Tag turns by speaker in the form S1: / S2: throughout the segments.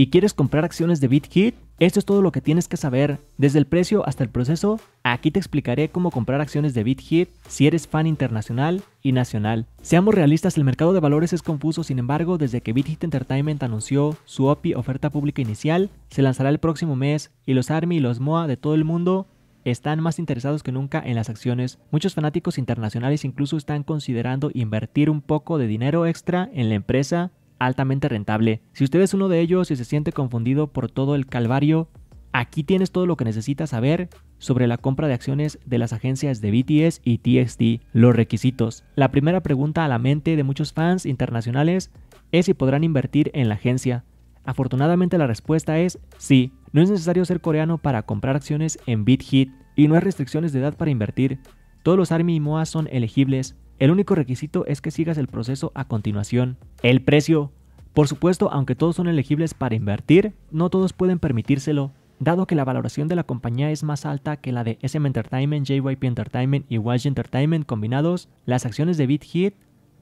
S1: y quieres comprar acciones de BitHit? esto es todo lo que tienes que saber, desde el precio hasta el proceso. Aquí te explicaré cómo comprar acciones de BitHit si eres fan internacional y nacional. Seamos realistas, el mercado de valores es confuso, sin embargo, desde que BitHit Entertainment anunció su OPI oferta pública inicial, se lanzará el próximo mes y los ARMY y los MOA de todo el mundo están más interesados que nunca en las acciones. Muchos fanáticos internacionales incluso están considerando invertir un poco de dinero extra en la empresa altamente rentable. Si usted es uno de ellos y se siente confundido por todo el calvario, aquí tienes todo lo que necesitas saber sobre la compra de acciones de las agencias de BTS y TXT, los requisitos. La primera pregunta a la mente de muchos fans internacionales es si podrán invertir en la agencia. Afortunadamente la respuesta es sí. No es necesario ser coreano para comprar acciones en BitHit y no hay restricciones de edad para invertir. Todos los ARMY y MOA son elegibles. El único requisito es que sigas el proceso a continuación. El precio. Por supuesto, aunque todos son elegibles para invertir, no todos pueden permitírselo, dado que la valoración de la compañía es más alta que la de SM Entertainment, JYP Entertainment y YG Entertainment combinados, las acciones de BitHit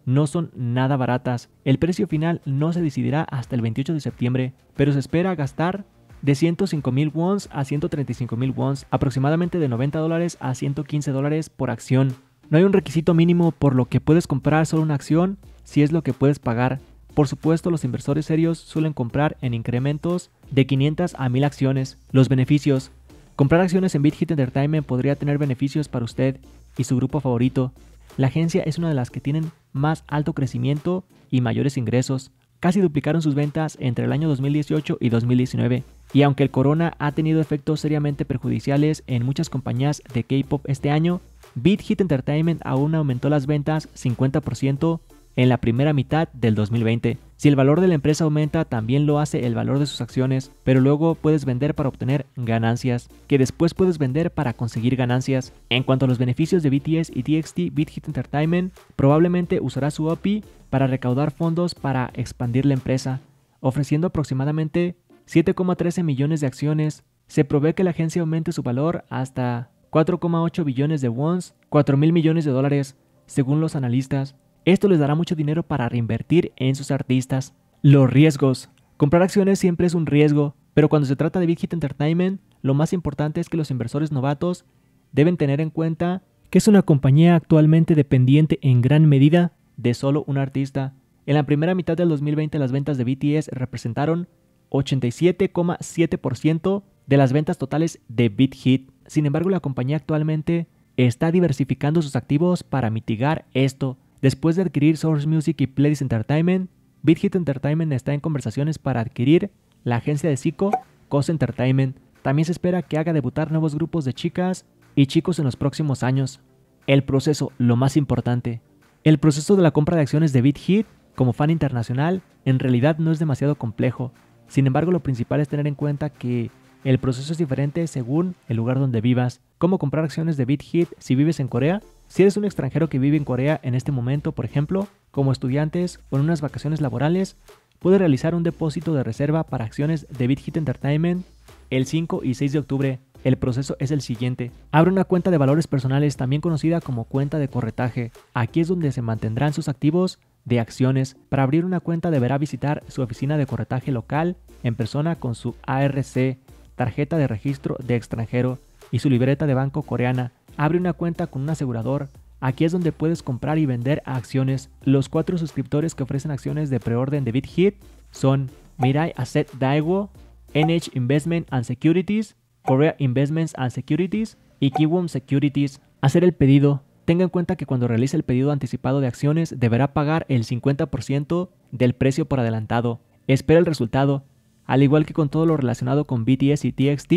S1: no son nada baratas. El precio final no se decidirá hasta el 28 de septiembre, pero se espera gastar de 105,000 wons a 135,000 wons, aproximadamente de 90 dólares a 115 dólares por acción. No hay un requisito mínimo por lo que puedes comprar solo una acción si es lo que puedes pagar. Por supuesto, los inversores serios suelen comprar en incrementos de 500 a 1000 acciones. Los beneficios. Comprar acciones en BitHit Entertainment podría tener beneficios para usted y su grupo favorito. La agencia es una de las que tienen más alto crecimiento y mayores ingresos. Casi duplicaron sus ventas entre el año 2018 y 2019. Y aunque el corona ha tenido efectos seriamente perjudiciales en muchas compañías de K-pop este año, BitHit Entertainment aún aumentó las ventas 50% en la primera mitad del 2020. Si el valor de la empresa aumenta, también lo hace el valor de sus acciones, pero luego puedes vender para obtener ganancias, que después puedes vender para conseguir ganancias. En cuanto a los beneficios de BTS y TXT, BitHit Entertainment probablemente usará su OPI para recaudar fondos para expandir la empresa, ofreciendo aproximadamente 7,13 millones de acciones. Se provee que la agencia aumente su valor hasta 4,8 billones de wons, 4 mil millones de dólares, según los analistas. Esto les dará mucho dinero para reinvertir en sus artistas. Los riesgos. Comprar acciones siempre es un riesgo, pero cuando se trata de Big Entertainment, lo más importante es que los inversores novatos deben tener en cuenta que es una compañía actualmente dependiente en gran medida de solo un artista. En la primera mitad del 2020 las ventas de BTS representaron 87,7% de las ventas totales de BitHit. Hit. Sin embargo, la compañía actualmente está diversificando sus activos para mitigar esto. Después de adquirir Source Music y Playlist Entertainment, BitHit Entertainment está en conversaciones para adquirir la agencia de Zico, Cos Entertainment. También se espera que haga debutar nuevos grupos de chicas y chicos en los próximos años. El proceso, lo más importante. El proceso de la compra de acciones de BitHit como fan internacional en realidad no es demasiado complejo. Sin embargo, lo principal es tener en cuenta que el proceso es diferente según el lugar donde vivas. ¿Cómo comprar acciones de BitHit si vives en Corea? Si eres un extranjero que vive en Corea en este momento, por ejemplo, como estudiantes o en unas vacaciones laborales, puedes realizar un depósito de reserva para acciones de BitHit Entertainment el 5 y 6 de octubre. El proceso es el siguiente. Abre una cuenta de valores personales también conocida como cuenta de corretaje. Aquí es donde se mantendrán sus activos de acciones. Para abrir una cuenta deberá visitar su oficina de corretaje local en persona con su ARC, tarjeta de registro de extranjero y su libreta de banco coreana abre una cuenta con un asegurador. Aquí es donde puedes comprar y vender acciones. Los cuatro suscriptores que ofrecen acciones de preorden de BitHit son Mirai Asset Daewoo NH Investment and Securities, Korea Investments and Securities y Kiwom Securities. Hacer el pedido. Tenga en cuenta que cuando realice el pedido anticipado de acciones deberá pagar el 50% del precio por adelantado. Espera el resultado. Al igual que con todo lo relacionado con BTS y TXT,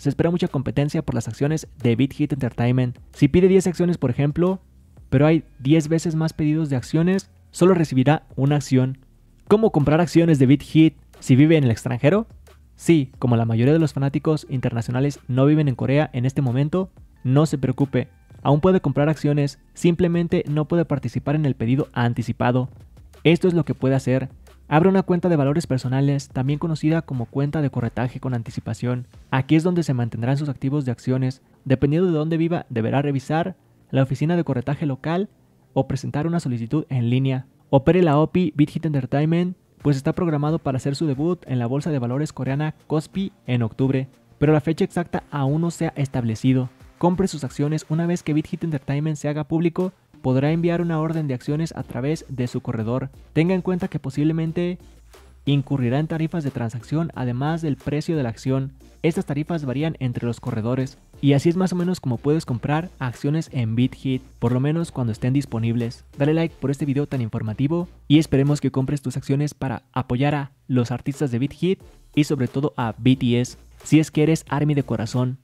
S1: se espera mucha competencia por las acciones de BitHit Entertainment. Si pide 10 acciones, por ejemplo, pero hay 10 veces más pedidos de acciones, solo recibirá una acción. ¿Cómo comprar acciones de BitHit si vive en el extranjero? Sí, como la mayoría de los fanáticos internacionales no viven en Corea en este momento, no se preocupe, aún puede comprar acciones, simplemente no puede participar en el pedido anticipado. Esto es lo que puede hacer Abre una cuenta de valores personales, también conocida como cuenta de corretaje con anticipación. Aquí es donde se mantendrán sus activos de acciones. Dependiendo de dónde viva, deberá revisar la oficina de corretaje local o presentar una solicitud en línea. Opere la OPI BitHit Entertainment, pues está programado para hacer su debut en la bolsa de valores coreana Kospi en octubre, pero la fecha exacta aún no se ha establecido. Compre sus acciones una vez que BitHit Entertainment se haga público podrá enviar una orden de acciones a través de su corredor. Tenga en cuenta que posiblemente incurrirá en tarifas de transacción además del precio de la acción. Estas tarifas varían entre los corredores y así es más o menos como puedes comprar acciones en BitHit, por lo menos cuando estén disponibles. Dale like por este video tan informativo y esperemos que compres tus acciones para apoyar a los artistas de BitHit y sobre todo a BTS si es que eres Army de corazón.